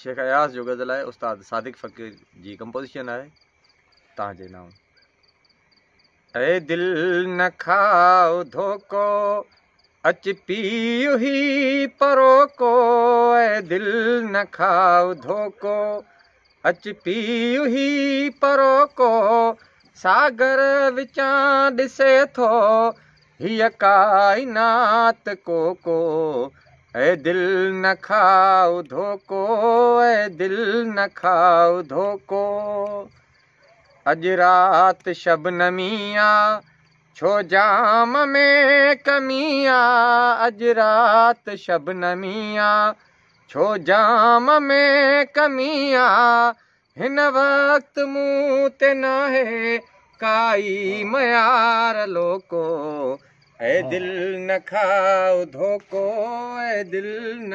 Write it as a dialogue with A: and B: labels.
A: शेख अयास जो गज़ल है उस्ताद सादिक फ़कीर जी कंपोज़िशन है तव्हांजे नाम ऐ दिल न खाओ धोको अच पीयो ही परो को ऐ दिल न खाओ धोको अच पीयो ही परो को सागर विचां दिसे थो ही कायनात को को ऐ दिल न खाओ धोको ऐ दिल न खाओ धोको अज रात शबनमिया छो जाम में कमिया अज रात शब छो जाम में कमिया हिन वक्त मूं ते नाहे काई मयार लोको ए दिल न खाओ धोखो ए दिल न